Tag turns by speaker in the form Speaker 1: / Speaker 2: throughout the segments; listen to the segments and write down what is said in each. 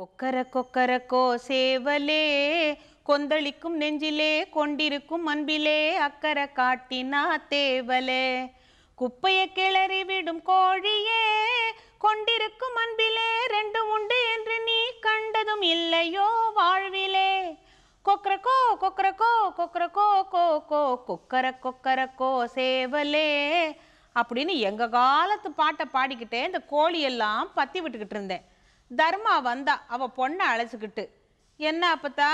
Speaker 1: கொக்கர கொக்கரக்கோ சேவலே கொந்தளிக்கும் நெஞ்சிலே கொண்டிருக்கும் அன்பிலே அக்கர காட்டினா தேவலே குப்பைய கிளறி விடும் கோழியே கொண்டிருக்கும் அன்பிலே ரெண்டு உண்டு என்று நீ கண்டதும் இல்லையோ வாழ்விலே கொக்கரக்கோ கொக்கரக்கோ கொக்கரக்கோ கோ கோ கொக்கர கொக்கரக்கோ சேவலே அப்படின்னு எங்கள் காலத்து பாட்டை பாடிக்கிட்டே இந்த கோழியெல்லாம் பற்றி விட்டுக்கிட்டு இருந்தேன் தர்மா வந்தா அவள் பொண்ணை அழைச்சிக்கிட்டு என்ன அப்பத்தா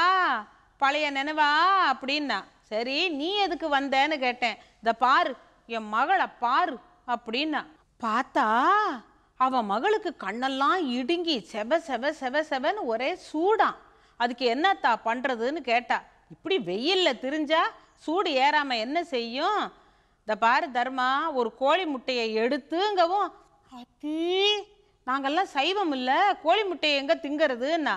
Speaker 1: பழைய நினைவா அப்படின்னா சரி நீ எதுக்கு வந்தேன்னு கேட்டேன் இதை பாரு என் மகளை பாரு அப்படின்னா பார்த்தா அவ மகளுக்கு கண்ணெல்லாம் இடுங்கி செப செப செப செபன்னு ஒரே சூடான் அதுக்கு என்னத்தா பண்ணுறதுன்னு கேட்டா இப்படி வெயிலில் திரிஞ்சா சூடு ஏறாமல் என்ன செய்யும் இந்த பாரு தர்மா ஒரு கோழி முட்டையை எடுத்துங்கவும் அத்தி நாங்கள்லாம் சைவம் இல்லை கோழி முட்டையை எங்கே திங்கிறதுன்னா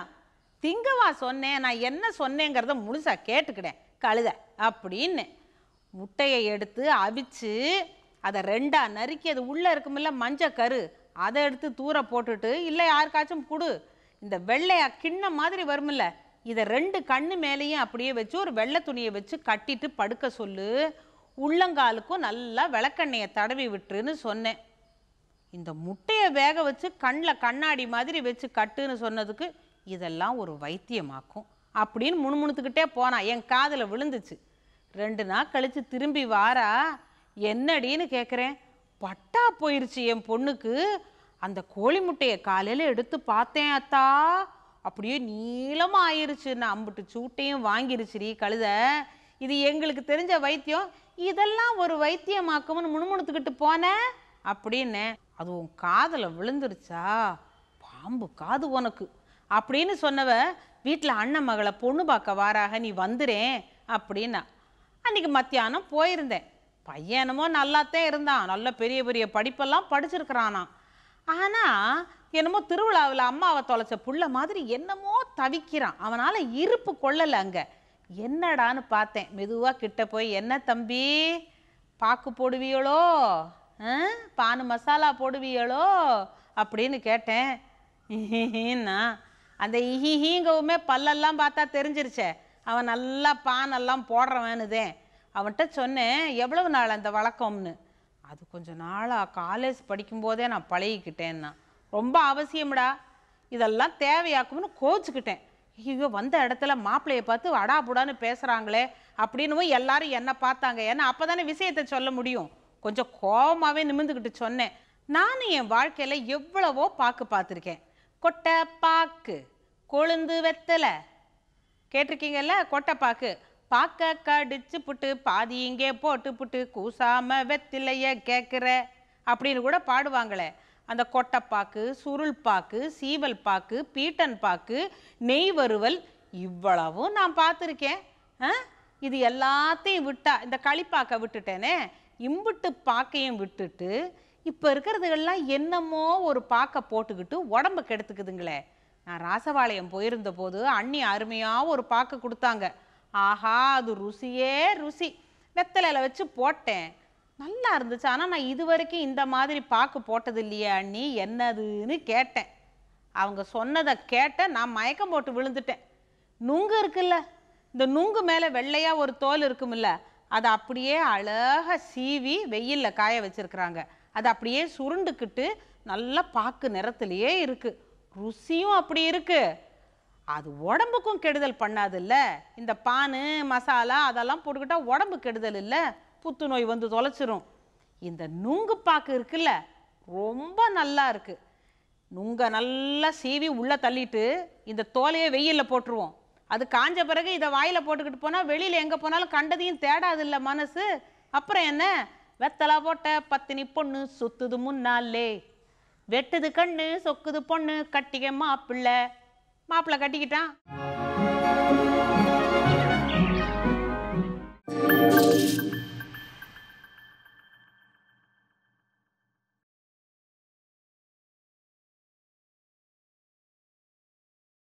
Speaker 1: திங்கவா சொன்னேன் நான் என்ன சொன்னேங்கிறத முழுசாக கேட்டுக்கிட்டேன் கழுத அப்படின்னு முட்டையை எடுத்து அவிச்சு அதை ரெண்டாக நறுக்கி அது உள்ளே இருக்குமில்ல மஞ்சள் கரு அதை எடுத்து தூர போட்டுட்டு இல்லை யாருக்காச்சும் கொடு இந்த வெள்ளையா கிண்ண மாதிரி வருமில்ல இதை ரெண்டு கண்ணு மேலேயும் அப்படியே வச்சு ஒரு வெள்ளை துணியை வச்சு கட்டிட்டு படுக்க சொல்லு உள்ளங்காலுக்கும் நல்லா விளக்கெண்ணையை தடவி விட்டுருன்னு சொன்னேன் இந்த முட்டையை வேக வச்சு கண்ணில் கண்ணாடி மாதிரி வச்சு கட்டுன்னு சொன்னதுக்கு இதெல்லாம் ஒரு வைத்தியமாக்கும் அப்படின்னு முணுமுணுத்துக்கிட்டே போனான் என் காதில் விழுந்துச்சு ரெண்டு நாள் கழித்து திரும்பி வாரா என்னடின்னு கேட்குறேன் பட்டா போயிருச்சு என் பொண்ணுக்கு அந்த கோழி முட்டையை காலையில் எடுத்து பார்த்தேன் அத்தா அப்படியே நீளமாக ஆயிடுச்சு நான் அம்பிட்டு சூட்டையும் வாங்கிருச்சுரி கழுத இது எங்களுக்கு தெரிஞ்ச வைத்தியம் இதெல்லாம் ஒரு வைத்தியமாக்கும்னு முணுமுணுத்துக்கிட்டு போனேன் அப்படின்னு அது உன் காதில் விழுந்துருச்சா பாம்பு காது உனக்கு அப்படின்னு சொன்னவ வீட்டில் அண்ணன் மகளை பொண்ணு பார்க்க வாராக நீ வந்துறேன் அப்படின்னா அன்றைக்கி மத்தியானம் போயிருந்தேன் பையனமோ நல்லாத்தான் இருந்தான் நல்ல பெரிய பெரிய படிப்பெல்லாம் படிச்சிருக்கிறானா ஆனால் என்னமோ திருவிழாவில் அம்மாவை தொலைச்ச புள்ள மாதிரி என்னமோ தவிக்கிறான் அவனால் இருப்பு கொள்ளலை அங்கே என்னடான்னு பார்த்தேன் மெதுவாக கிட்ட போய் என்ன தம்பி பாக்கு போடுவியோளோ பானு மசாலா போடுவீங்களோ அப்படின்னு கேட்டேன் அந்த இஹிஹிங்கவுமே பல்லெல்லாம் பார்த்தா தெரிஞ்சிருச்சே அவன் நல்லா பானெல்லாம் போடுறவனுதே அவன்கிட்ட சொன்னேன் எவ்வளவு நாள் அந்த வழக்கம்னு அது கொஞ்சம் நாளாக காலேஜ் படிக்கும்போதே நான் பழகிக்கிட்டேன்னா ரொம்ப அவசியம்டா இதெல்லாம் தேவையாக்கும்னு கோச்சிக்கிட்டேன் ஐயோ வந்த இடத்துல மாப்பிள்ளையை பார்த்து அடாபுடான்னு பேசுகிறாங்களே அப்படின்னு எல்லாரும் என்னை பார்த்தாங்க ஏன்னா அப்போ தானே விஷயத்தை சொல்ல முடியும் கொஞ்சம் கோபமாகவே நிமிர்ந்துக்கிட்டு சொன்னேன் நானும் என் வாழ்க்கையில் எவ்வளவோ பாக்கு பார்த்துருக்கேன் கொட்டை பாக்கு கொழுந்து வெத்தலை கேட்டிருக்கீங்கல்ல கொட்டை பாக்கு பாக்க கடிச்சு புட்டு பாதி இங்கே போட்டு புட்டு கூசாம வெத்திலைய கேட்குற அப்படின்னு கூட பாடுவாங்களே அந்த கொட்டைப்பாக்கு சுருள் பாக்கு சீவல் பாக்கு பீட்டன் பாக்கு நெய் வறுவல் இவ்வளவும் நான் பார்த்துருக்கேன் இது எல்லாத்தையும் விட்டா இந்த களிப்பாக்க விட்டுட்டேனே இம்புட்டு பாக்கையும் விட்டுட்டு இப்போ இருக்கிறதுகள்லாம் என்னமோ ஒரு பாக்கை போட்டுக்கிட்டு உடம்பு கெடுத்துக்குதுங்களே நான் ராசபாளையம் போயிருந்த போது அண்ணி அருமையாக ஒரு பாக்கை கொடுத்தாங்க ஆஹா அது ருசியே ருசி வெத்தலையில் வச்சு போட்டேன் நல்லா இருந்துச்சு ஆனால் நான் இது வரைக்கும் இந்த மாதிரி பாக்கு போட்டது இல்லையே அண்ணி என்னதுன்னு கேட்டேன் அவங்க சொன்னதை கேட்ட நான் மயக்கம் போட்டு விழுந்துட்டேன் நுங்கு இருக்குல்ல இந்த நுங்கு மேலே வெள்ளையாக ஒரு தோல் இருக்குமில்ல அதை அப்படியே அழகாக சீவி வெயிலில் காய வச்சுருக்குறாங்க அது அப்படியே சுருண்டுக்கிட்டு நல்லா பாக்கு நிறத்துலையே இருக்குது ருசியும் அப்படி இருக்குது அது உடம்புக்கும் கெடுதல் பண்ணாதுல்ல இந்த பானு மசாலா அதெல்லாம் போட்டுக்கிட்டால் உடம்பு கெடுதல் இல்லை புத்துநோய் வந்து தொலைச்சிரும் இந்த நுங்கு பாக்கு இருக்குல்ல ரொம்ப நல்லா இருக்குது நுங்கை நல்லா சீவி உள்ளே தள்ளிட்டு இந்த தோலையை வெயிலில் போட்டுருவோம் அது காஞ்ச பிறகு இதை வாயில் போட்டுக்கிட்டு போனால் வெளியில் எங்கே போனாலும் கண்டதையும் தேடாது இல்லை மனசு அப்புறம் என்ன வெத்தலா போட்ட பத்தினி பொண்ணு சுத்துது முன்னாலே வெட்டுது கண்ணு சொக்குது பொண்ணு கட்டிக்க மாப்பிள்ளை மாப்பிள்ளை கட்டிக்கிட்டான்